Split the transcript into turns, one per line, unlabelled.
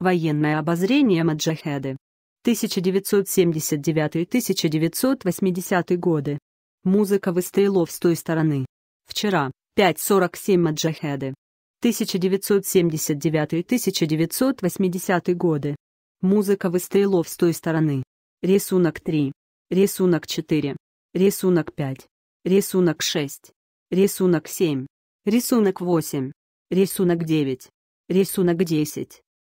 Военное обозрение Маджахеды. 1979-1980 годы. Музыка выстрелов с той стороны. Вчера, 5.47 Маджахеды. 1979-1980 годы. Музыка выстрелов с той стороны. Рисунок 3. Рисунок 4. Рисунок 5. Рисунок 6. Рисунок 7. Рисунок 8. Рисунок 9. Рисунок 10.